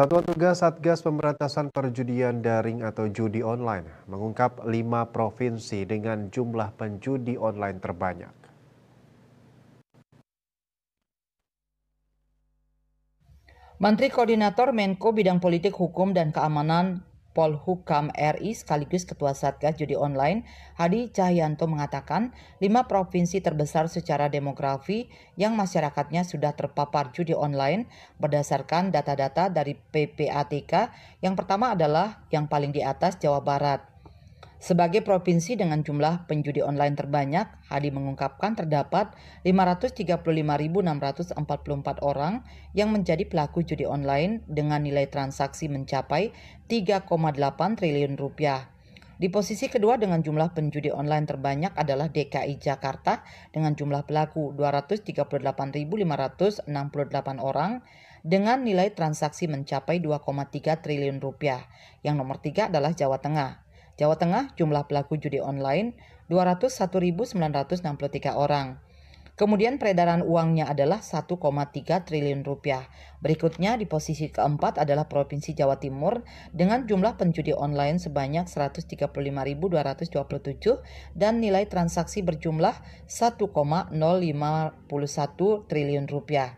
Satuan Tugas Satgas Pemberantasan Perjudian Daring atau Judi Online mengungkap lima provinsi dengan jumlah penjudi online terbanyak. Menteri Koordinator Menko Bidang Politik, Hukum, dan Keamanan Polhukam RI sekaligus Ketua Satgas Judi Online, Hadi Cahyanto mengatakan, lima provinsi terbesar secara demografi yang masyarakatnya sudah terpapar judi online berdasarkan data-data dari PPATK yang pertama adalah yang paling di atas Jawa Barat. Sebagai provinsi dengan jumlah penjudi online terbanyak, Hadi mengungkapkan terdapat 535.644 orang yang menjadi pelaku judi online dengan nilai transaksi mencapai 3,8 triliun rupiah. Di posisi kedua dengan jumlah penjudi online terbanyak adalah DKI Jakarta dengan jumlah pelaku 238.568 orang dengan nilai transaksi mencapai 2,3 triliun rupiah. Yang nomor tiga adalah Jawa Tengah Jawa Tengah jumlah pelaku judi online 201.963 orang. Kemudian peredaran uangnya adalah 1,3 triliun rupiah. Berikutnya di posisi keempat adalah Provinsi Jawa Timur dengan jumlah penjudi online sebanyak 135.227 dan nilai transaksi berjumlah 1,051 triliun rupiah.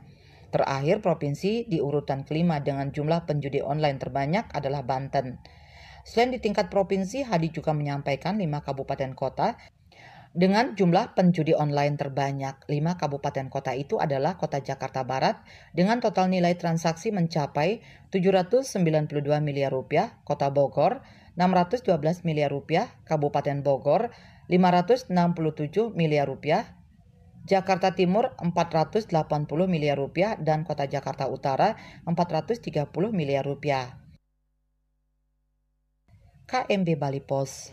Terakhir provinsi di urutan kelima dengan jumlah penjudi online terbanyak adalah Banten. Selain di tingkat provinsi, Hadi juga menyampaikan 5 kabupaten kota dengan jumlah penjudi online terbanyak. 5 kabupaten kota itu adalah Kota Jakarta Barat dengan total nilai transaksi mencapai 792 miliar rupiah, Kota Bogor 612 miliar rupiah, Kabupaten Bogor 567 miliar rupiah, Jakarta Timur 480 miliar rupiah dan Kota Jakarta Utara 430 miliar rupiah. KMB Bali Pos.